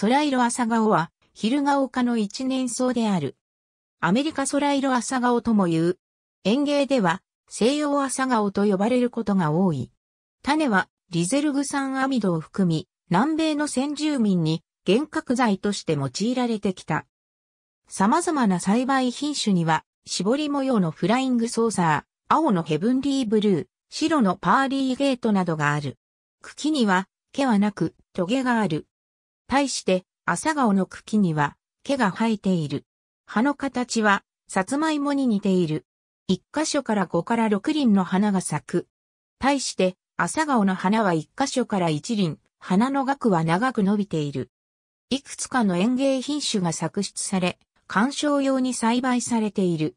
空色朝顔は、昼顔科の一年草である。アメリカ空色朝顔とも言う。園芸では、西洋朝顔と呼ばれることが多い。種は、リゼルグ酸アミドを含み、南米の先住民に、幻覚剤として用いられてきた。様々な栽培品種には、絞り模様のフライングソーサー、青のヘブンリーブルー、白のパーリーゲートなどがある。茎には、毛はなく、トゲがある。対して、朝顔の茎には、毛が生えている。葉の形は、さつまいもに似ている。一箇所から五から六輪の花が咲く。対して、朝顔の花は一箇所から一輪、花の額は長く伸びている。いくつかの園芸品種が作出され、観賞用に栽培されている。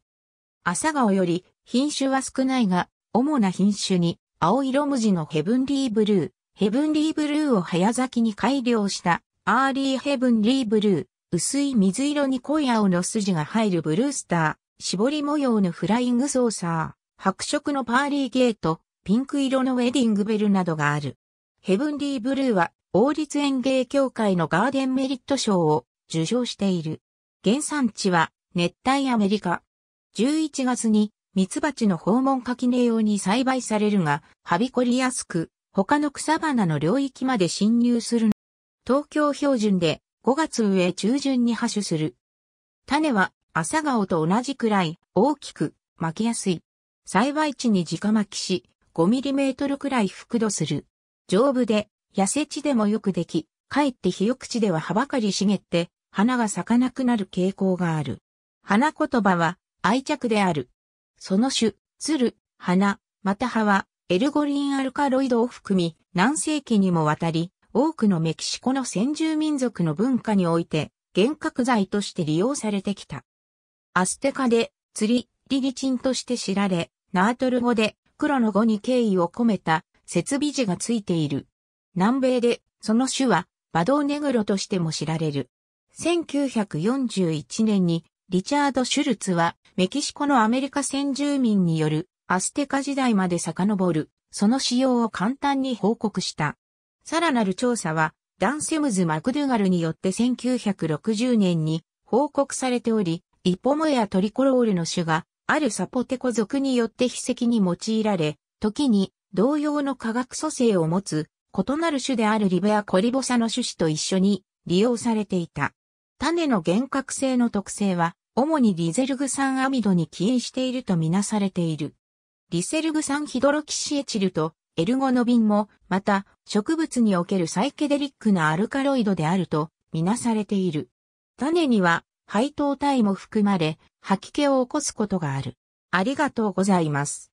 朝顔より品種は少ないが、主な品種に青色無地のヘブンリーブルー、ヘブンリーブルーを早咲きに改良したアーリーヘブンリーブルー、薄い水色に濃い青の筋が入るブルースター、絞り模様のフライングソーサー、白色のパーリーゲート、ピンク色のウェディングベルなどがある。ヘブンリーブルーは、王立園芸協会のガーデンメリット賞を受賞している。原産地は、熱帯アメリカ。11月に、ミツバチの訪問垣根用に栽培されるが、はびこりやすく、他の草花の領域まで侵入する東京標準で5月上中旬に発種する。種は朝顔と同じくらい大きく巻きやすい。栽培地に直巻きし 5mm くらい覆土する。丈夫で痩せ地でもよくでき、かえって肥沃地では葉ばかり茂って花が咲かなくなる傾向がある。花言葉は愛着である。その種、鶴、花、また葉はエルゴリンアルカロイドを含み何世紀にもわたり多くのメキシコの先住民族の文化において、幻覚剤として利用されてきた。アステカで、釣り、リリチンとして知られ、ナートル語で、黒の語に敬意を込めた、設備字がついている。南米で、その種は、バドーネグロとしても知られる。1941年に、リチャード・シュルツは、メキシコのアメリカ先住民による、アステカ時代まで遡る、その使用を簡単に報告した。さらなる調査は、ダン・セムズ・マクドゥガルによって1960年に報告されており、イポモやトリコロールの種が、あるサポテコ族によって秘跡に用いられ、時に同様の化学組成を持つ異なる種であるリベアコリボサの種子と一緒に利用されていた。種の幻覚性の特性は、主にリゼルグ酸アミドに起因しているとみなされている。リセルグ酸ヒドロキシエチルとエルゴノビンも、また、植物におけるサイケデリックなアルカロイドであると、みなされている。種には、配糖体も含まれ、吐き気を起こすことがある。ありがとうございます。